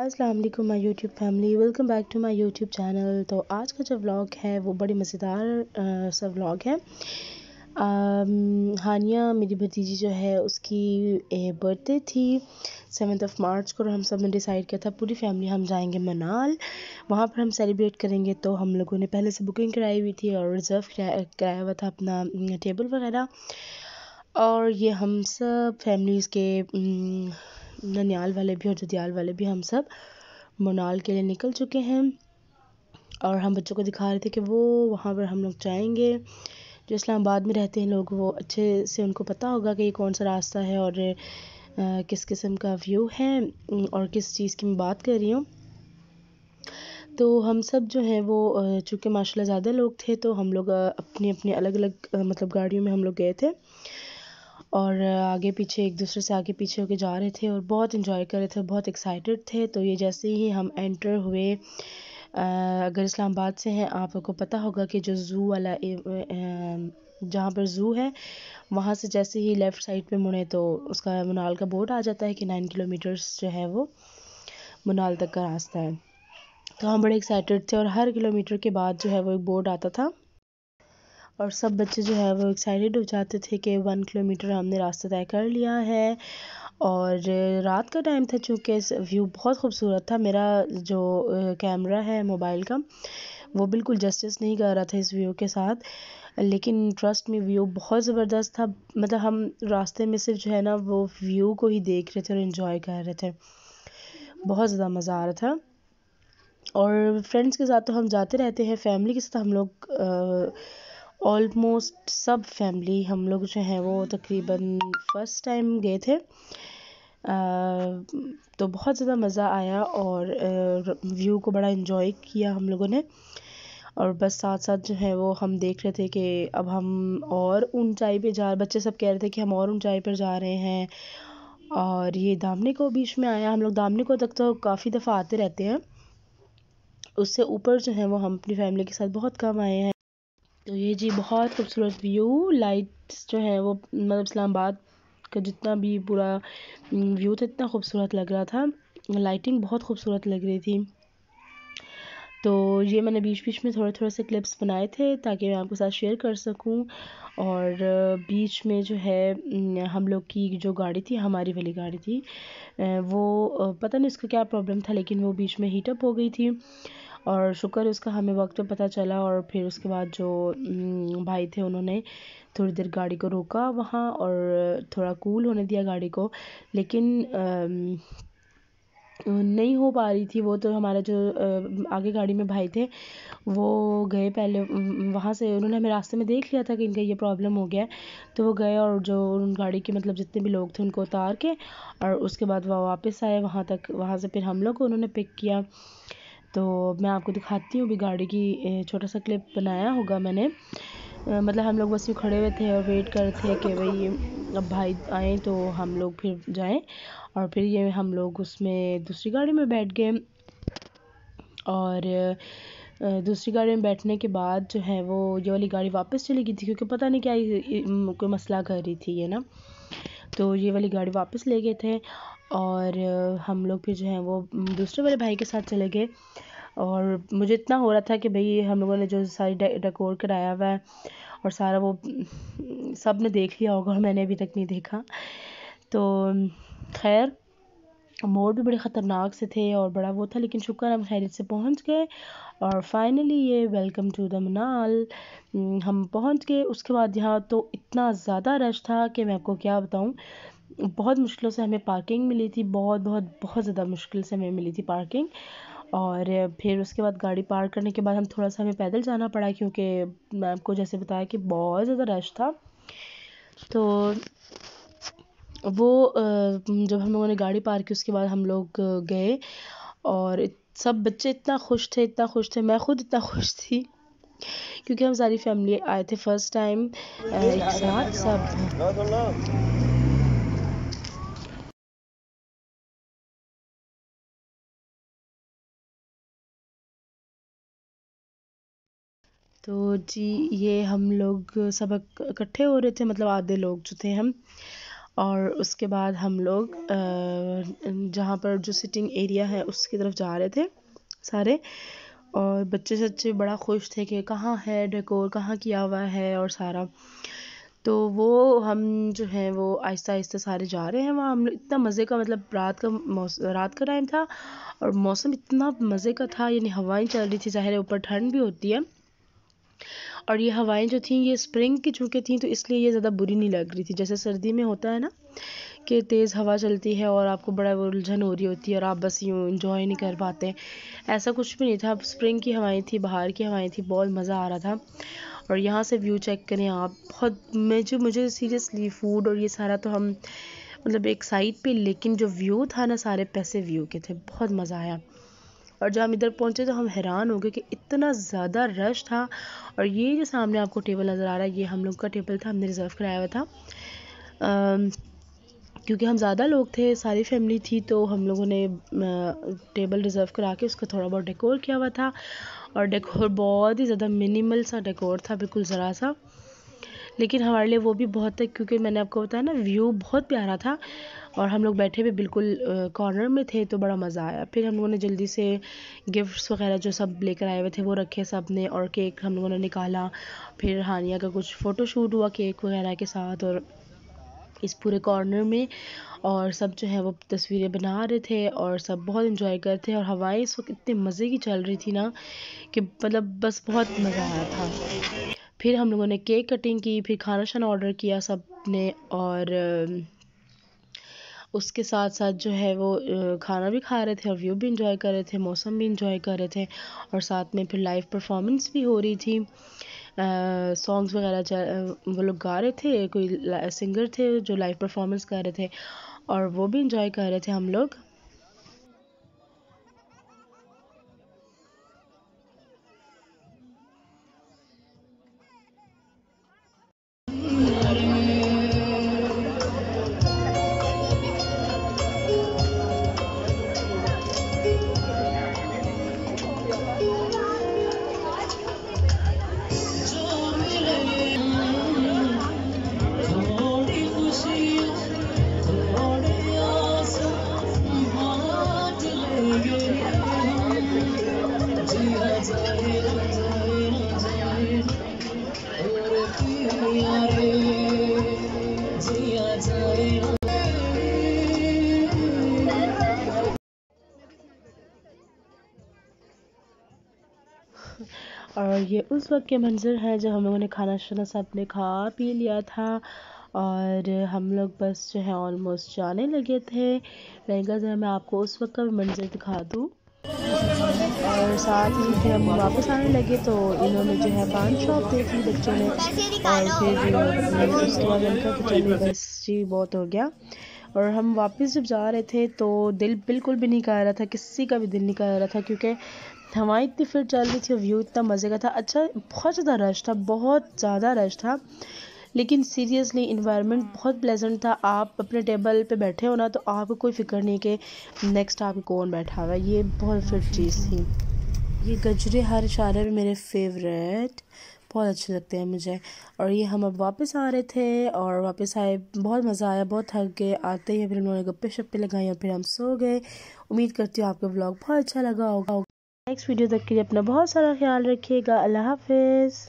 अस्सलाम वालेकुम my YouTube family welcome back to my YouTube channel तो आज का जो व्लॉग है वो बड़ी मज़ेदार सा व्लॉग है हानिया मेरी भतीजी जो है उसकी बर्थडे थी सेवन्थ ऑफ मार्च को हम सब ने डिसाइड किया था पूरी फैमिली हम जाएंगे मनाल वहाँ पर हम सेलिब्रेट करेंगे तो हम लोगों ने पहले से बुकिंग कराई हुई थी और रिज़र्व कराया हुआ था अपना टेबल वगैरह और ये हम सब फैमिलीज़ के ननियाल वाले भी और जदियाल वाले भी हम सब मनाल के लिए निकल चुके हैं और हम बच्चों को दिखा रहे थे कि वो वहाँ पर हम लोग जाएंगे जो इस्लामाबाद में रहते हैं लोग वो अच्छे से उनको पता होगा कि ये कौन सा रास्ता है और आ, किस किस्म का व्यू है और किस चीज़ की मैं बात कर रही हूँ तो हम सब जो हैं वो चूँकि माशाल्लाह ज़्यादा लोग थे तो हम लोग अपने अपने अलग अलग मतलब गाड़ियों में हम लोग गए थे और आगे पीछे एक दूसरे से आगे पीछे होके जा रहे थे और बहुत इन्जॉय कर रहे थे बहुत एक्साइटेड थे तो ये जैसे ही हम एंटर हुए अगर इस्लामाबाद से हैं आप लोग को पता होगा कि जो ज़ू वाला जहाँ पर ज़ू है वहाँ से जैसे ही लेफ़्ट साइड पे मुड़े तो उसका मुनाल का बोर्ड आ जाता है कि नाइन किलोमीटर्स जो है वो मुनाल तक का रास्ता है तो हम बड़े एक्साइटेड थे और हर किलोमीटर के बाद जो है वो एक बोर्ड आता था और सब बच्चे जो है वो एक्साइटेड हो जाते थे कि वन किलोमीटर हमने रास्ता तय कर लिया है और रात का टाइम था चूँकि व्यू बहुत खूबसूरत था मेरा जो कैमरा है मोबाइल का वो बिल्कुल जस्टिस नहीं कर रहा था इस व्यू के साथ लेकिन ट्रस्ट में व्यू बहुत ज़बरदस्त था मतलब हम रास्ते में सिर्फ जो है ना वो व्यू को ही देख रहे थे और इन्जॉय कर रहे थे बहुत ज़्यादा मज़ा आ रहा था और फ्रेंड्स के साथ तो हम जाते रहते हैं फैमिली के साथ हम लोग आ, ऑलमोस्ट सब फैमिली हम लोग जो हैं वो तकरीबन फर्स्ट टाइम गए थे तो बहुत ज़्यादा मज़ा आया और व्यू को बड़ा इन्जॉय किया हम लोगों ने और बस साथ साथ जो है वो हम देख रहे थे कि अब हम और ऊंचाई पे जा बच्चे सब कह रहे थे कि हम और ऊंचाई पर जा रहे हैं और ये दामने को बीच में आया हम लोग दामने को तक तो काफ़ी दफ़ा आते रहते हैं उससे ऊपर जो है वो हम अपनी फैमिली के साथ बहुत कम आए हैं तो ये जी बहुत खूबसूरत व्यू लाइट्स जो है वो मतलब इस्लामाबाद का जितना भी पूरा व्यू था इतना खूबसूरत लग रहा था लाइटिंग बहुत खूबसूरत लग रही थी तो ये मैंने बीच बीच में थोड़े थोड़े से क्लिप्स बनाए थे ताकि मैं आपके साथ शेयर कर सकूं और बीच में जो है हम लोग की जो गाड़ी थी हमारी वाली गाड़ी थी वो पता नहीं उसका क्या प्रॉब्लम था लेकिन वो बीच में हीटअप हो गई थी और शुक्र उसका हमें वक्त में पता चला और फिर उसके बाद जो भाई थे उन्होंने थोड़ी देर गाड़ी को रोका वहाँ और थोड़ा कूल होने दिया गाड़ी को लेकिन नहीं हो पा रही थी वो तो हमारे जो आगे गाड़ी में भाई थे वो गए पहले वहाँ से उन्होंने हमें रास्ते में देख लिया था कि इनका ये प्रॉब्लम हो गया तो वो गए और जो उन गाड़ी के मतलब जितने भी लोग थे उनको उतार के और उसके बाद वह वापस आए वहाँ तक वहाँ से फिर हम लोग को उन्होंने पिक किया तो मैं आपको दिखाती हूँ अभी गाड़ी की छोटा सा क्लिप बनाया होगा मैंने मतलब हम लोग बस यूँ खड़े हुए थे और वेट कर रहे थे कि भाई अब भाई आए तो हम लोग फिर जाएं और फिर ये हम लोग उसमें दूसरी गाड़ी में बैठ गए और दूसरी गाड़ी में बैठने के बाद जो है वो ये वाली गाड़ी वापस चली गई थी क्योंकि पता नहीं क्या कोई मसला कर रही थी ये ना तो ये वाली गाड़ी वापस ले गए थे और हम लोग फिर जो है वो दूसरे वाले भाई के साथ चले गए और मुझे इतना हो रहा था कि भाई हम लोगों ने जो सारी डेकोर कराया हुआ है और सारा वो सब ने देख लिया होगा और मैंने अभी तक नहीं देखा तो खैर मोड़ भी बड़े ख़तरनाक से थे और बड़ा वो था लेकिन शुक्र हम खैरियत से पहुंच गए और फाइनली ये वेलकम टू द मनाल हम पहुंच गए उसके बाद यहाँ तो इतना ज़्यादा रश था कि मैं आपको क्या बताऊँ बहुत मुश्किलों से हमें पार्किंग मिली थी बहुत बहुत बहुत ज़्यादा मुश्किल से हमें मिली थी पार्किंग और फिर उसके बाद गाड़ी पार्क करने के बाद हम थोड़ा सा हमें पैदल जाना पड़ा क्योंकि मैं आपको जैसे बताया कि बहुत ज़्यादा रश था तो वो जब हम लोगों ने गाड़ी पार की उसके बाद हम लोग गए और सब बच्चे इतना खुश थे इतना खुश थे मैं खुद इतना खुश थी क्योंकि हम सारी फैमिली आए थे फर्स्ट टाइम एक साथ सब तो जी ये हम लोग सब इकट्ठे हो रहे थे मतलब आधे लोग जो थे हम और उसके बाद हम लोग जहाँ पर जो सिटिंग एरिया है उसकी तरफ जा रहे थे सारे और बच्चे सच्चे बड़ा खुश थे कि कहाँ है डेकोर कहाँ किया हुआ है और सारा तो वो हम जो हैं वो आहिस्ता आहिस्ता सारे जा रहे हैं वहाँ हम लोग इतना मज़े का मतलब रात का मौसम रात का टाइम था और मौसम इतना मज़े का था यानी हवाएं चल रही थी ज़ाहिर है ऊपर ठंड भी होती है और ये हवाएं जो थीं ये स्प्रिंग की चूँकि थीं तो इसलिए ये ज़्यादा बुरी नहीं लग रही थी जैसे सर्दी में होता है ना कि तेज़ हवा चलती है और आपको बड़ा उलझन हो रही होती है और आप बस यूँ इंजॉय नहीं कर पाते ऐसा कुछ भी नहीं था अब स्प्रिंग की हवाएं थी बाहर की हवाएं थी बहुत मज़ा आ रहा था और यहाँ से व्यू चेक करें आप बहुत मैं जो मुझे सीरियसली फूड और ये सारा तो हम मतलब एक साइड पर लेकिन जो व्यू था ना सारे पैसे व्यू के थे बहुत मज़ा आया और जब हम इधर पहुंचे तो हम हैरान हो गए कि इतना ज़्यादा रश था और ये जो सामने आपको टेबल नज़र आ रहा है ये हम लोग का टेबल था हमने रिज़र्व कराया हुआ था क्योंकि हम ज़्यादा लोग थे सारी फैमिली थी तो हम लोगों ने टेबल रिज़र्व करा के उसका थोड़ा बहुत डेकोर किया हुआ था और डेकोर बहुत ही ज़्यादा मिनिमल सा डेकोर था बिल्कुल ज़रा सा लेकिन हमारे लिए वो भी बहुत है क्योंकि मैंने आपको बताया ना व्यू बहुत प्यारा था और हम लोग बैठे भी बिल्कुल कॉर्नर में थे तो बड़ा मज़ा आया फिर हम लोगों ने जल्दी से गिफ्ट्स वगैरह जो सब लेकर आए हुए थे वो रखे सब ने और केक हम लोगों ने निकाला फिर हानिया का कुछ फ़ोटो शूट हुआ केक वगैरह के साथ और इस पूरे कॉर्नर में और सब जो है वो तस्वीरें बना रहे थे और सब बहुत इन्जॉय कर रहे थे और हवाएं इस वक्त इतने मज़े की चल रही थी ना कि मतलब बस बहुत मज़ा आया था फिर हम लोगों ने केक कटिंग की फिर खाना शाना ऑर्डर किया सब ने और उसके साथ साथ जो है वो खाना भी खा रहे थे और व्यू भी इंजॉय कर रहे थे मौसम भी इंजॉय कर रहे थे और साथ में फिर लाइव परफॉर्मेंस भी हो रही थी सॉन्ग्स वगैरह वो लोग गा रहे थे कोई सिंगर थे जो लाइव परफॉर्मेंस कर रहे थे और वो भी इंजॉय कर रहे थे हम लोग और ये उस वक्त के मंज़र है जब हम लोगों ने खाना शाना सब ने खा पी लिया था और हम लोग बस जो है ऑलमोस्ट जाने लगे थे मैंने कहा मैं आपको उस वक्त का भी मंज़र दिखा दूँ और साथ ही फिर हम वापस आने लगे तो इन्होंने जो है पान शॉप देखी बच्चों ने और फिर उसके बाद उनका चलिए बस जी बहुत हो गया और हम वापस जब जा रहे थे तो दिल बिल्कुल भी नहीं कर रहा था किसी का भी दिल नहीं कर रहा था क्योंकि हमारी इतनी फिर चल रही थी व्यू इतना मज़े का था अच्छा बहुत ज़्यादा रश था बहुत ज़्यादा रश था लेकिन सीरियसली इन्वायरमेंट बहुत प्लेजेंट था आप अपने टेबल पे बैठे हो ना तो आपको कोई फिक्र नहीं कि नेक्स्ट आप कौन बैठा हुआ ये बहुत फिट चीज़ थी ये गजरे हर इशारे में मेरे फेवरेट बहुत अच्छे लगते हैं मुझे और ये हम अब वापस आ रहे थे और वापस आए बहुत मज़ा आया बहुत थक गए आते ही फिर उन्होंने गप्पे शप्पे लगाई और फिर हम सो गए उम्मीद करती हूँ आपका ब्लॉग बहुत अच्छा लगा होगा नेक्स्ट वीडियो तक के लिए अपना बहुत सारा ख्याल रखिएगा अल्लाह हाफिज़